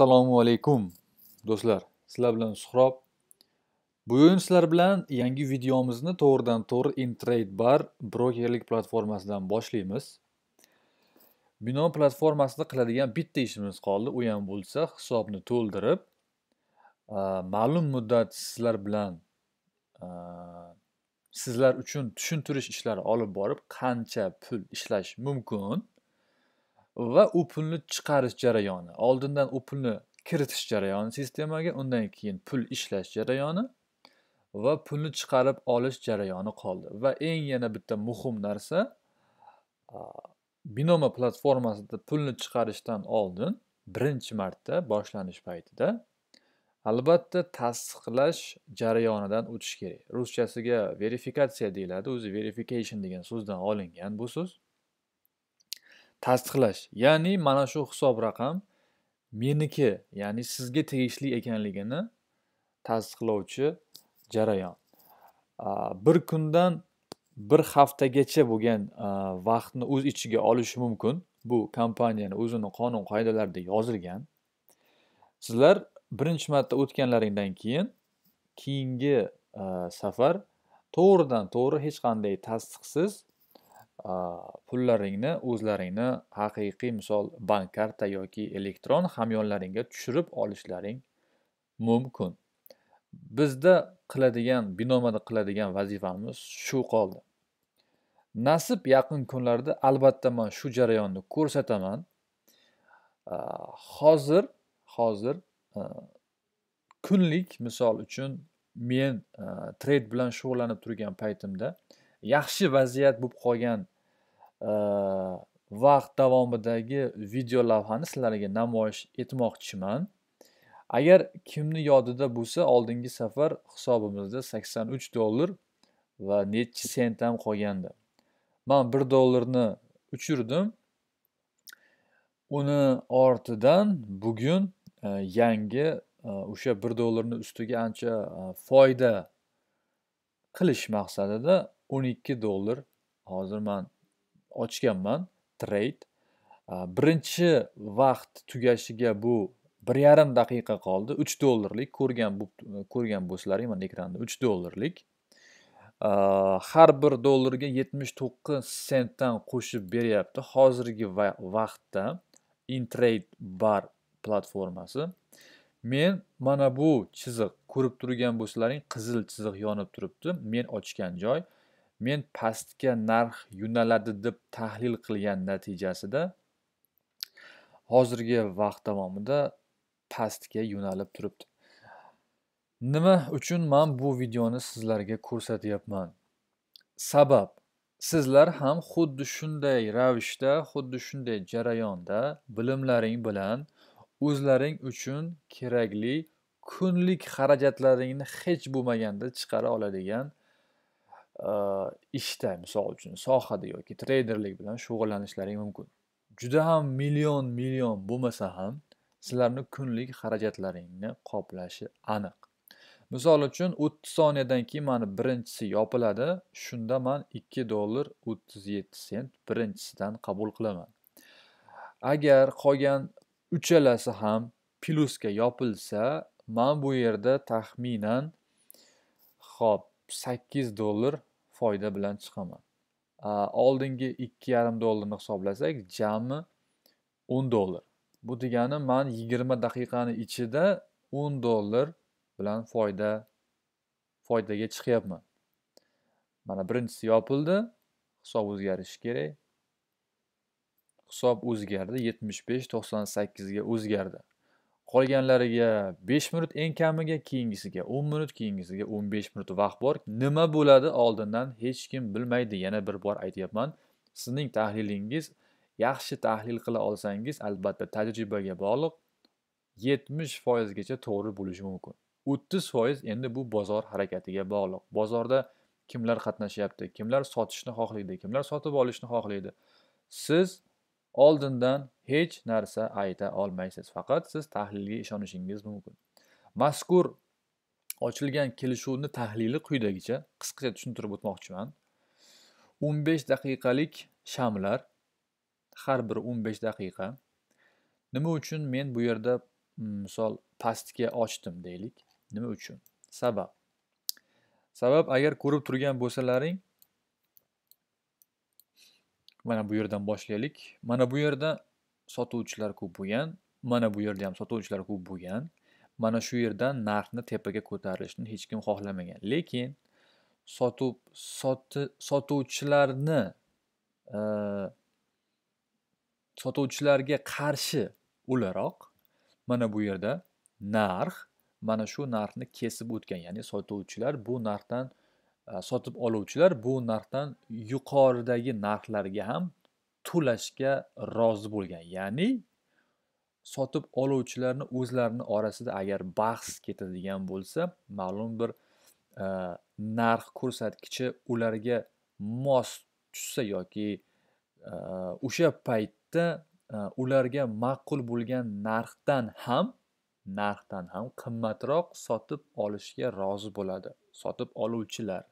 assalomu alaykum do'stlar sizlar bilan suhrob bugun sizlar bilan yangi videomizni to'g'ridan to'g'ri intrade bar brokerlik platformasidan boshlaymiz bino platformasida qiladigan bitta ishimiz qoldi u ham bo'lsa hisobni to'ldirib ma'lum muddat sizlar bilan sizlar uchun tushuntirish ishlari olib borib qancha pul ishlash mumkin va u pulni chiqarish jarayoni oldindan u pulni kiritish jarayoni sistemaga undan keyin pul ishlash jarayoni va pulni chiqarib olish jarayoni qoldi va eng yana bitta muhim narsa binoma platformasida pulni chiqarishdan oldin birinchi marta boshlanish paytida albatta tasdiqlash jarayonidan o'tish kerak ruschasiga verifikatsiya deyiladi o'zi verification degan so'zdan olingan bu so'z tasdiqlash ya'ni mana shu hisob raqam meniki ya'ni sizga tegishli ekanligini tasdiqlovchi jarayon bir kundan bir haftagacha bo'lgan vaqtni o'z ichiga olishi mumkin bu kompaniyani o'zini qonun qoidalarida yozilgan sizlar birinchi marta o'tganlaringdan keyin keyingi safar to'g'ridan to'g'ri hech qanday tasdiqsiz pullaringni o'zlaringni haqiqiy misol bank karta yoki elektron hamyonlaringga tushirib olishlaring mumkin bizda qiladigan binomada qiladigan vazifamiz shu qoldi nasib yaqin kunlarda albatta man shu jarayonni ko'rsataman hozir hozir kunlik misol uchun men trade bilan shug'ullanib turgan paytimda yaxshi vaziyat bo'lib qolgan Э, vaqt davomidagi video lavhani sizlarga namoyish etmoqchiman agar kimni yodida bo'lsa oldingi safar hisobimizda sakson uch dollar va nechi sent ham qolgandi man bir dollarni uchirdim uni ortidan bugun e, yangi e, o'sha e, bir dollarni ustiga ancha e, foyda qilish maqsadida o'n ikki dollar hozir man ochganman trade birinchi vaqt tugashiga bu bir yarim daqiqa qoldi uch dollarlik ko'rgan ko'rgan bo'lsalaring mana ekranda uch dollarlik har bir dollarga yetmish to'qqiz sentdan qo'shib beryapti hozirgi vaqtda intrade bar platformasi men mana bu chiziq ko'rib turgan bo'lsalaring qizil chiziq yonib turibdi men ochgan joy men pastga narx yo'naladi deb tahlil qilgan natijasida hozirgi vaqt davomida pastga yo'nalib turibdi nima uchun man bu videoni sizlarga ko'rsatyapman sabab sizlar ham xuddi shunday ravishda xuddi shunday jarayonda bilimlaring bilan o'zlaring uchun kerakli kunlik xarajatlaringni hech bo'lmaganda chiqara oladigan ishda misol uchun sohada yoki treyderlik bilan shug'ullanishlaring mumkin juda ham million million bo'lmasa ham sizlarni kunlik xarajatlaringni qoplashi aniq misol uchun o'ttiz soniyadan keyin mani birinchisi yopiladi shunda man ikki dollar o'ttiz yetti sent birinchisidan qabul qilaman agar qolgan uchalasi ham plyusga yopilsa man bu yerda taxminan hop sakkiz dollar foyda bilan chiqaman oldingi ikki yarim dollarni hisoblasak jami o'n dollar bu degani man yigirma daqiqani ichida o'n dollar bilan foyda foydaga chiqyapman mana birinchisi yopildi hisob o'zgarishi kerak hisob o'zgardi yetmish besh to'qson sakkizga o'zgardi qolganlariga besh minut eng kamiga keyingisiga o'n minut keyingisiga o'n besh minut vaqt bor nima bo'ladi oldindan hech kim bilmaydi yana bir bor aytyapman sizning tahlilingiz yaxshi tahlil qila olsangiz albatta tajribaga bog'liq yetmish foizgacha to'g'ri bo'lishi mumkin o'ttiz foiz endi bu bozor harakatiga bog'liq bozorda kimlar qatnashyapti kimlar sotishni xohlaydi kimlar sotib olishni xohlaydi siz oldindan hech narsa ayta olmaysiz faqat siz tahlilga ishonishingiz mumkin mazkur ochilgan kelishuvni tahlili quyidagicha qisqacha tushuntirib o'tmoqchiman 15 daqiqalik shamlar har biri 15 daqiqa nima uchun men bu yerda mm, misol pastga ochdim deylik nima uchun sabab sabab agar ko'rib turgan bo'lsalaring mana bu yerdan boshlaylik mana bu yerda sotuvchilar ko'p bo'lgan mana bu yerda ham sotuvchilar ko'p bo'lgan mana shu yerdan narxni tepaga ko'tarishni hech kim xohlamagan lekin sotuv sotuvchilarni e, sotuvchilarga qarshi o'laroq mana bu yerda narx mana shu narxni kesib o'tgan ya'ni sotuvchilar bu narxdan E, sotib oluvchilar bu narxdan yuqoridagi narxlarga ham to'lashga rozi bo'lgan ya'ni sotib oluvchilarni o'zlarini orasida agar bahs ketadigan bo'lsa ma'lum bir e, narx ko'rsatkichi ularga mos tushsa yoki e, o'sha paytda e, ularga ma'qul bo'lgan narxdan ham narxdan ham qimmatroq sotib olishga rozi bo'ladi sotib oluvchilar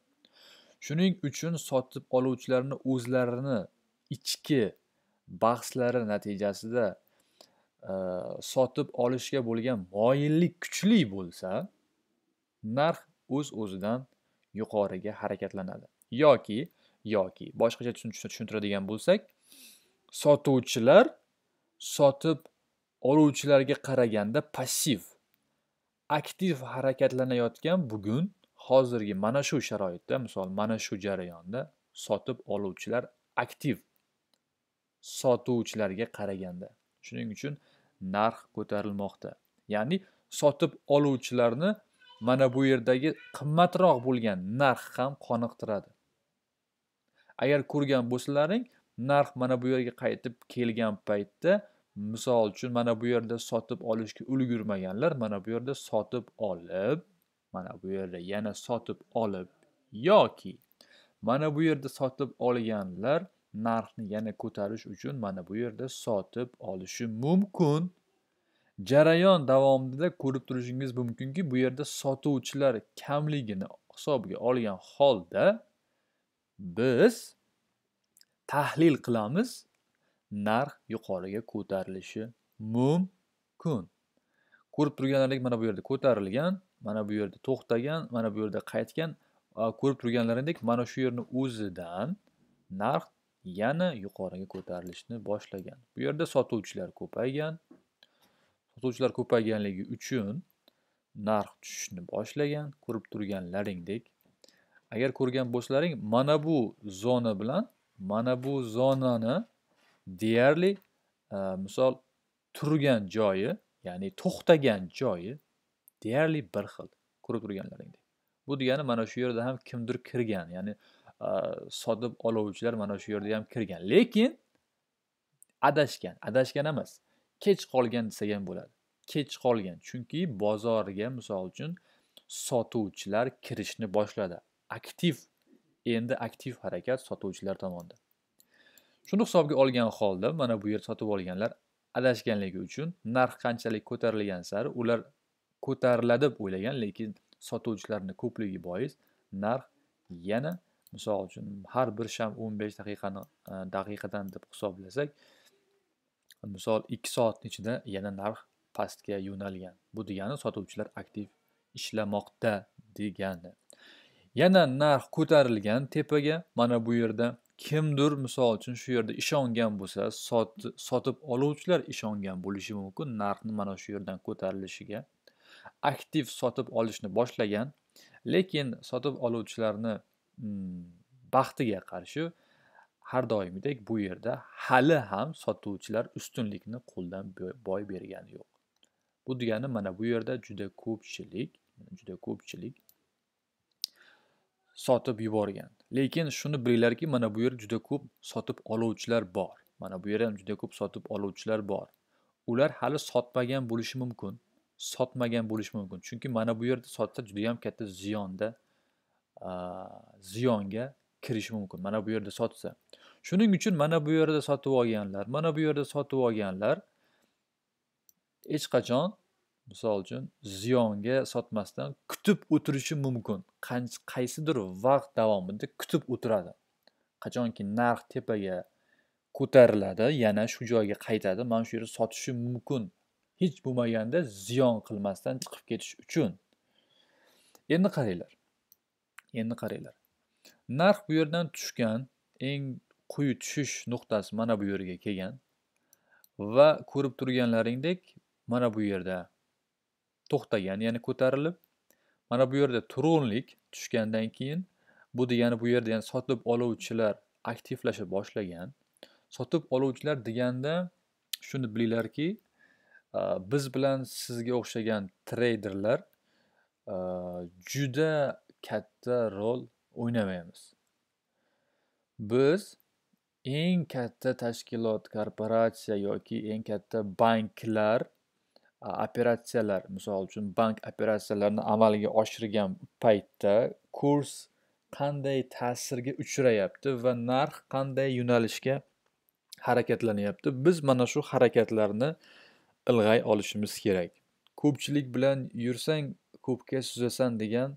shuning uchun sotib oluvchilarni o'zlarini ichki bahslari natijasida e, sotib olishga bo'lgan moyillik kuchli bo'lsa narx o'z uz o'zidan yuqoriga harakatlanadi yoki yoki boshqacha tushuntiradigan bo'lsak sotuvchilar sotib oluvchilarga qaraganda passiv aktiv harakatlanayotgan bugun hozirgi mana shu sharoitda misol mana shu jarayonda sotib oluvchilar aktiv sotuvchilarga qaraganda shuning uchun narx ko'tarilmoqda ya'ni sotib oluvchilarni mana bu yerdagi qimmatroq bo'lgan narx ham qoniqtiradi agar ko'rgan bo'lsalaring narx mana bu yerga qaytib kelgan paytda misol uchun mana bu yerda sotib olishga ulgurmaganlar mana bu yerda sotib olib mana bu yerda yana sotib olib yoki mana bu yerda sotib olganlar narxni yana ko'tarish uchun mana bu yerda sotib olishi mumkin jarayon davomida ko'rib turishingiz mumkinki bu yerda sotuvchilar kamligini hisobga olgan holda biz tahlil qilamiz narx yuqoriga ko'tarilishi mumkin ko'rib turganlaringiz mana bu yerda ko'tarilgan mana bu yerda to'xtagan mana bu yerda qaytgan ko'rib turganlaringdek mana shu yerni o'zidan narx yana yuqoriga ko'tarilishni boshlagan bu yerda sotuvchilar ko'paygan sotuvchilar ko'payganligi uchun narx tushishni boshlagan ko'rib turganlaringdek agar ko'rgan bo'lsalaring mana bu zona bilan mana bu zonani deyarli e, misol turgan joyi ya'ni to'xtagan joyi deyarli bir xil ko'rib turganlaringdek bu degani mana shu yerda ham kimdir kirgan ya'ni e, sotib oluvchilar mana shu yerda ham kirgan lekin adashgan adashgan emas kech qolgan desak ham bo'ladi kech qolgan chunki bozorga misol uchun sotuvchilar kirishni boshladi aktiv endi aktiv harakat sotuvchilar tomonidan shuni hisobga olgan holda mana bu yer sotib olganlar adashganligi uchun narx qanchalik ko'tarilgan sari ular ko'tariladi deb o'ylagan lekin sotuvchilarni ko'pligi bois narx yana misol uchun har bir sham o'n besh daqiqani e, daqiqadan deb hisoblasak misol ikki soatni ichida yana narx pastga yo'nalgan bu degani sotuvchilar aktiv ishlamoqda degani yana narx ko'tarilgan tepaga mana bu yerda kimdir misol uchun shu yerda ishongan bo'lsa sotib oluvchilar ishongan bo'lishi mumkin narxni mana shu yerdan ko'tarilishiga aktiv sotib olishni boshlagan lekin sotib oluvchilarni mm, baxtiga qarshi har doimgidek bu yerda hali ham sotuvchilar ustunlikni qo'ldan boy bergani yo'q bu degani mana bu yerda juda ko'pchilik juda ko'pchilik sotib yuborgan lekin shuni bilinglarki mana bu yer juda ko'p sotib oluvchilar bor mana bu yer ham juda ko'p sotib oluvchilar bor ular hali sotmagan bo'lishi mumkin sotmagan bo'lishi mumkin chunki mana bu yerda sotsa judayam katta ziyonda ziyonga kirishi mumkin mana bu yerda sotsa shuning uchun mana bu yerda sotib olganlar mana bu yerda sotib olganlar hech qachon misol uchun ziyonga sotmasdan kutib o'tirishi mumkin qaysidir vaqt davomida kutib o'tiradi qachonki narx tepaga ko'tariladi yana shu joyga qaytadi mana shu yerda sotishi mumkin hech bo'lmaganda ziyon qilmasdan chiqib ketish uchun endi qaranglar endi qaranglar narx bu yerdan tushgan eng quyi tushish nuqtasi mana bu yerga kelgan va ko'rib turganlaringdek mana bu yerda to'xtagan ya'ni ko'tarilib mana bu yerda turonlik tushgandan keyin bu degani bu yerda yani sotib oluvchilar aktivlasha boshlagan sotib oluvchilar deganda shuni bilinglarki biz bilan sizga o'xshagan treyderlar juda katta rol o'ynamaymiz biz eng katta tashkilot korporatsiya yoki eng katta banklar operatsiyalar misol uchun bank operatsiyalarini amalga oshirgan paytda kurs qanday ta'sirga uchrayapti va narx qanday yo'nalishga harakatlanyapti biz mana shu harakatlarni ilg'ay olishimiz kerak ko'pchilik bilan yursang ko'pga suzasan degan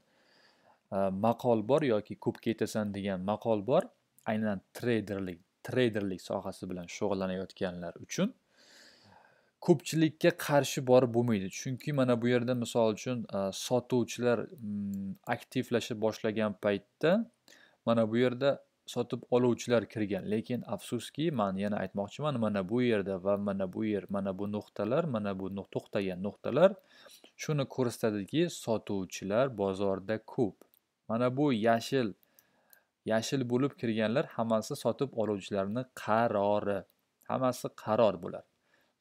maqol bor yoki ko'pga yetasan degan maqol bor aynan treyderlik treyderlik sohasi bilan shug'ullanayotganlar uchun ko'pchilikka qarshi borib bo'lmaydi chunki mana bu yerda misol uchun sotuvchilar mm, aktivlasha boshlagan paytda mana bu yerda sotib oluvchilar kirgan lekin afsuski man yana aytmoqchiman mana bu yerda va mana bu yer mana bu nuqtalar mana bu to'xtagan nuqtalar shuni ko'rsatadiki sotuvchilar bozorda ko'p mana bu yashil yashil bo'lib kirganlar hammasi sotib oluvchilarni qarori hammasi qaror bo'ladi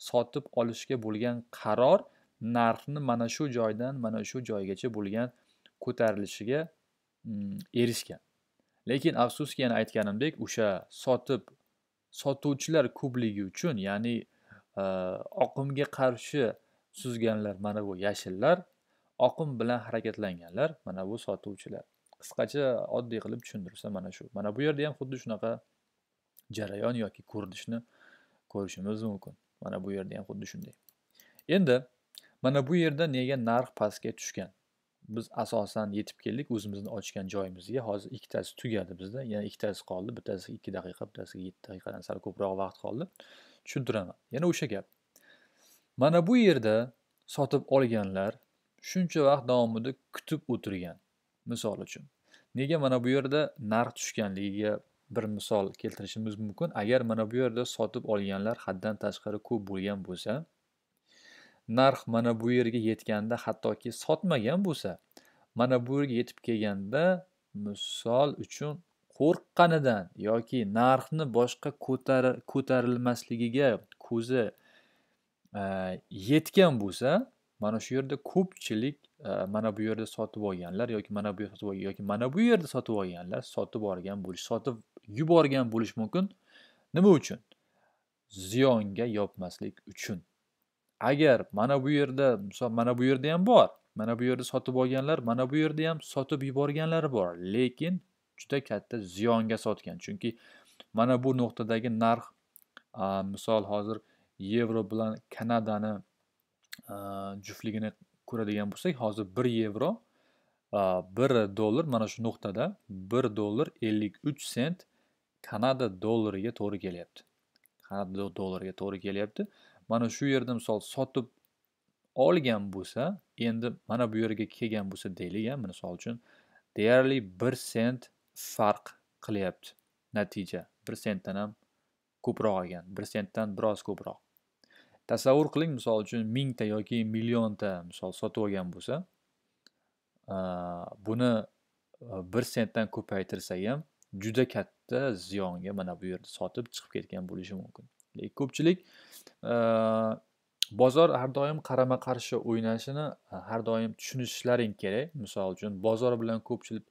sotib olishga bo'lgan qaror narxni mana shu joydan mana shu joygacha bo'lgan ko'tarilishiga mm, erishgan lekin afsuski yana aytganimdek o'sha sotib sotuvchilar ko'pligi uchun ya'ni e, oqimga qarshi suzganlar mana bu yashillar oqim bilan harakatlanganlar mana bu sotuvchilar qisqacha oddiy qilib tushuntirsa mana shu mana bu yerda ham xuddi shunaqa jarayon yoki ko'rinishni ko'rishimiz mumkin mana bu yerda ham xuddi shunday endi mana bu yerda nega narx pastga tushgan biz asosan yetib keldik o'zimizni ochgan joyimizga hozir ikkitasi tugadi bizda yana ikkitasi qoldi bittasi ikki daqiqa bittasi yetti daqiqadan sal ko'proq vaqt qoldi tushuntiraman yana o'sha gap mana bu yerda sotib olganlar shuncha vaqt davomida kutib o'tirgan misol uchun nega mana bu yerda narx tushganligiga bir misol keltirishimiz mumkin agar mana bu yerda sotib olganlar haddan tashqari ko'p bo'lgan bo'lsa narx mana bu yerga yetganda hattoki sotmagan bo'lsa mana bu yerga yetib kelganda misol uchun qo'rqqanidan yoki narxni boshqa ko'tarilmasligiga ko'zi e, yetgan bo'lsa mana shu yerda ko'pchilik e, mana bu yerda sotib olganlar yoki mana bu yerda sotib yoki mana bu yerda sotib olganlar sotib olgan bo'lishi sotib yuborgan bo'lishi mumkin nima uchun ziyonga yopmaslik uchun agar mana bu yerda mana bu yerda ham bor mana bu yerda sotib olganlar mana bu yerda ham sotib yuborganlar bor lekin juda katta ziyonga sotgan chunki mana bu nuqtadagi narx misol hozir yevro bilan kanadani juftligini ko'radigan bo'lsak hozir bir yevro bir dollar mana shu nuqtada bir dollar ellik uch sent kanada dollariga to'g'ri kelyapti kanada dollariga to'g'ri kelyapti mana shu yerda misol sotib olgan bo'lsa endi mana bu yerga kelgan bo'lsa deylik a misol uchun deyarli bir sent farq qilyapti natija bir sentdan ham ko'proq olgan bir sentdan biroz ko'proq tasavvur qiling misol uchun mingta yoki millionta misol sotib olgan bo'lsa buni e, bir sentdan ko'paytirsak ham juda katta ziyonga mana bu yerda sotib chiqib ketgan bo'lishi mumkin lekin ko'pchilik bozor har doim qarama qarshi o'ynashini e, har doim tushunishlaring kerak misol uchun bozor bilan ko'pchilik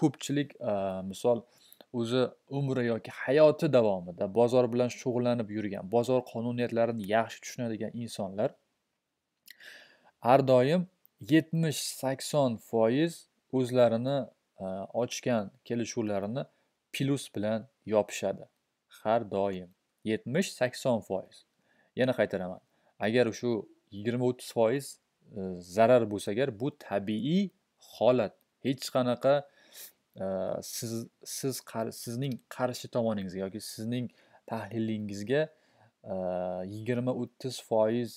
ko'pchilik e, misol o'zi umri yoki hayoti davomida bozor bilan shug'ullanib yurgan bozor qonuniyatlarini yaxshi tushunadigan insonlar har doim yetmish sakson foiz o'zlarini ochgan kelishuvlarini plus bilan yopishadi har doim yetmish sakson foiz yana qaytaraman agar shu yigirma o'ttiz foiz e, zarar bo'lsa agar bu tabiiy holat hech qanaqa e, siz siz sizning qarshi tomoningizga yoki sizning tahlilingizga e, yigirma o'ttiz foiz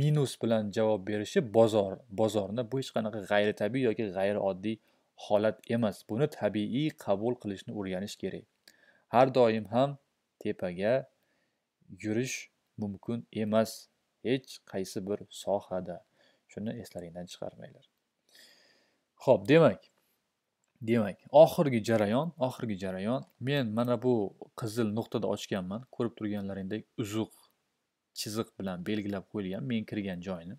minus bilan javob berishi bozor bozorni bu hech qanaqa g'ayritabiiy yoki g'ayrioddiy holat emas buni tabiiy qabul qilishni o'rganish kerak har doim ham tepaga yurish mumkin emas hech qaysi bir sohada shuni eslaringdan chiqarmanglar ho'p demak demak oxirgi jarayon oxirgi jarayon men mana bu qizil nuqtada ochganman ko'rib turganlaringdek uzuq chiziq bilan belgilab qo'yilgan men kirgan joyni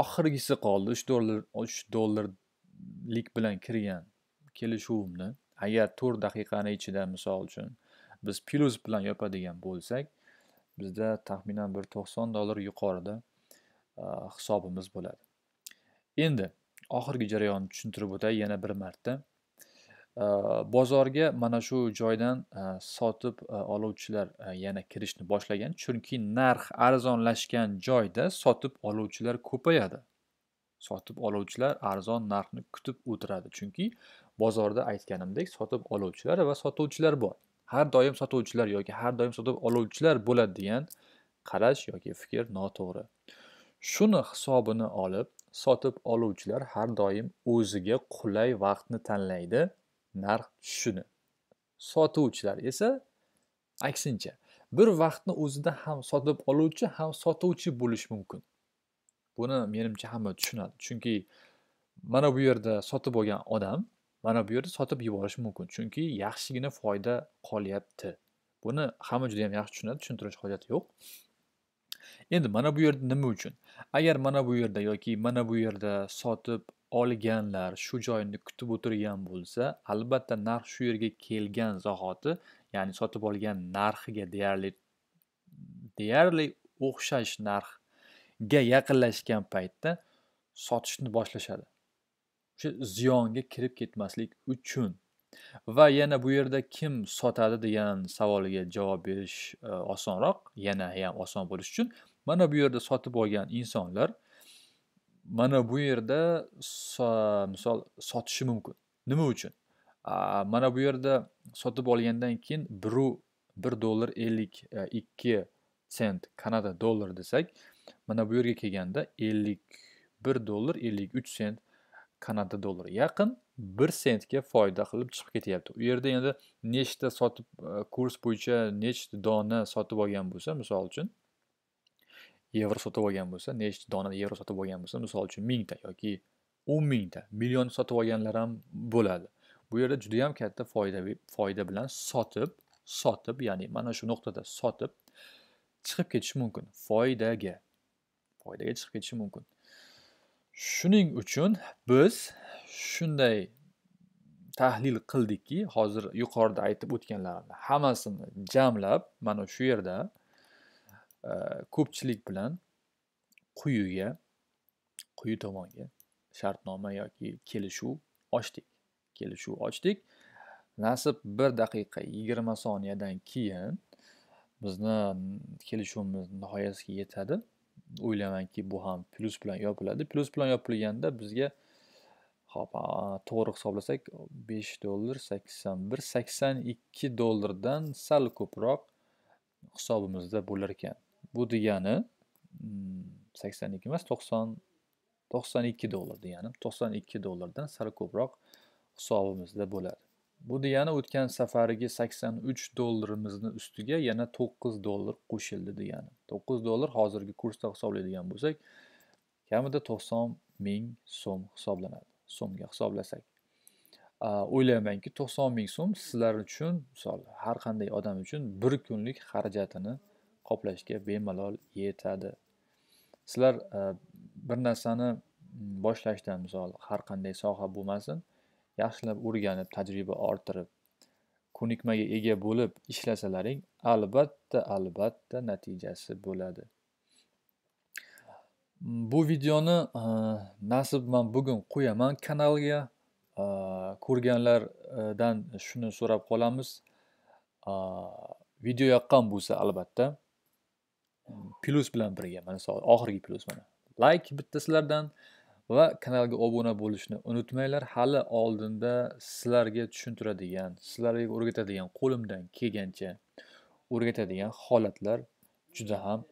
oxirgisi qoldi uch dollar uch dollar lik bilan kirgan kelishuvimni agar to'rt daqiqani ichida misol uchun biz plyus bilan yopadigan bo'lsak bizda taxminan bir to'qson dollar yuqorida hisobimiz bo'ladi endi oxirgi jarayonni tushuntirib o'tay yana bir marta bozorga mana shu joydan sotib oluvchilar yana kirishni boshlagan chunki narx arzonlashgan joyda sotib oluvchilar ko'payadi sotib oluvchilar arzon narxni kutib o'tiradi chunki bozorda aytganimdek sotib oluvchilar va sotuvchilar bor har doim sotuvchilar yoki har doim sotib oluvchilar bo'ladi degan qarash yoki fikr noto'g'ri shuni hisobini olib sotib oluvchilar har doim o'ziga qulay vaqtni tanlaydi narx tushishini sotuvchilar esa aksincha bir vaqtni o'zida ham sotib oluvchi ham sotuvchi bo'lishi mumkin buni menimcha hamma tushunadi chunki mana bu yerda sotib olgan odam mana bu yerda sotib yuborishi mumkin chunki yaxshigina foyda qolyapti buni hamma juda yam yaxshi tushunadi tushuntirish hojati yo'q endi mana bu yerda nima uchun agar mana bu yerda yoki mana bu yerda sotib olganlar shu joyni kutib o'tirgan bo'lsa albatta narx shu yerga kelgan zahoti ya'ni sotib olgan narxiga deyarli deyarli o'xshash narx ga yaqinlashgan paytda sotishni boshlashadi o'sha ziyonga kirib ketmaslik uchun va yana bu yerda kim sotadi degan savolga javob berish e, osonroq yana ham oson bo'lishi uchun mana bu yerda sotib olgan insonlar mana bu yerda misol sotishi mumkin nima uchun mana bu yerda sotib olgandan keyin biru bir dollar ellik e, ikki sent kanada dollar desak mana bu yerga kelganda ellik bir dollar ellik uch sent kanada dollari yaqin bir sentga foyda qilib chiqib ketyapti u yerda endi nechta sotib e, kurs bo'yicha nechta dona sotib olgan bo'lsa misol uchun yevro sotib olgan bo'lsa nechta dona yevro sotib olgan bo'lsa misol uchun mingta yoki o'n mingta million sotib olganlar ham bo'ladi bu yerda juda yam katta foyda foyda bilan sotib sotib ya'ni mana shu nuqtada sotib chiqib ketish mumkin foydaga foydaga chiqib ketishi mumkin shuning uchun biz shunday tahlil qildikki hozir yuqorida aytib o'tganlarni hammasini jamlab mana shu yerda e, ko'pchilik bilan quyiga quyi tomonga shartnoma yoki kelishuv ochdik kelishuv ochdik nasib bir daqiqa yigirma soniyadan keyin bizni kelishuvimiz nihoyasiga yetadi o'ylaymanki bu ham plyus bilan yopiladi plyus bilan yopilganda bizga hop to'g'ri hisoblasak besh dollar sakson bir sakson ikki dollardan sal ko'proq hisobimizda bo'lar ekan bu degani hmm, sakson ikki emas to'qson to'qson ikki dollar degani to'qson ikki dollardan sal ko'proq hisobimizda bo'ladi bu degani o'tgan safariga sakson uch dollarimizni ustiga yana to'qqiz dollar qo'shildi degani to'qqiz dollar hozirgi kursda hisoblaydigan bo'lsak kamida to'qson ming so'm hisoblanadi so'mga hisoblasak o'ylaymanki to'qson ming so'm sizlar uchun misol har qanday odam uchun bir kunlik xarajatini qoplashga bemalol yetadi sizlar bir narsani boshlashdan misol har qanday soha bo'lmasin yaxshilab o'rganib tajriba orttirib ko'nikmaga ega bo'lib ishlasalaring albatta albatta natijasi bo'ladi bu videoni e, nasib man bugun qo'yaman kanalga e, ko'rganlardan shuni so'rab qolamiz e, video yoqqan bo'lsa albatta plyus bilan birga mana oxirgi plyus mana layk bitta sizlardan va kanalga obuna bo'lishni unutmanglar hali oldinda sizlarga tushuntiradigan sizlarga o'rgatadigan qo'limdan kelgancha o'rgatadigan holatlar juda ham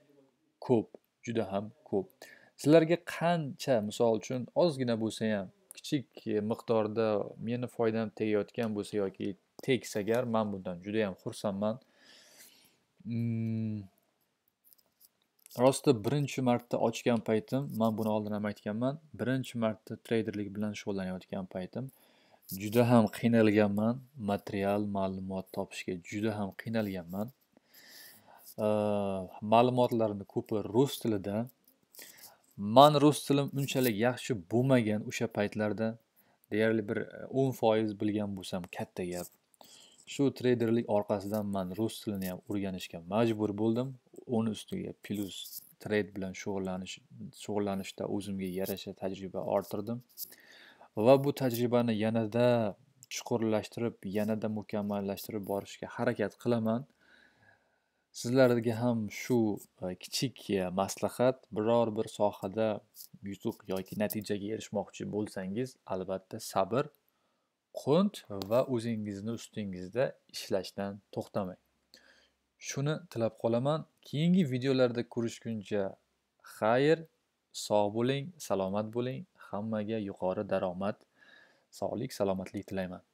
ko'p juda ham ko'p sizlarga qancha misol uchun ozgina bo'lsa ham kichik miqdorda meni foydam tegayotgan bo'lsa yoki tegsa agar man bundan juda yam xursandman mm, rosti birinchi marta ochgan paytim man buni oldin ham aytganman birinchi marta treyderlik bilan shug'ullanayotgan paytim juda ham qiynalganman material ma'lumot topishga juda ham qiynalganman ma'lumotlarni ko'pi rus tilida man rus tilim unchalik yaxshi bo'lmagan o'sha paytlarda deyarli bir o'n foiz bilgan bo'lsam katta gap shu treyderlik orqasidan man rus tilini ham o'rganishga majbur bo'ldim uni ustiga plyus treyd bilan shug'ullanish shug'ullanishda o'zimga yarasha tajriba orttirdim va bu tajribani yanada chuqurlashtirib yanada mukammallashtirib borishga harakat qilaman sizlarga ham shu e, kichik e, maslahat biror bir sohada yutuq yoki natijaga erishmoqchi bo'lsangiz albatta sabr qunt va o'zingizni ustingizda ishlashdan to'xtamang shuni tilab qolaman keyingi videolarda ko'rishguncha xayr sog' bo'ling salomat bo'ling hammaga yuqori daromad sog'lik salomatlik tilayman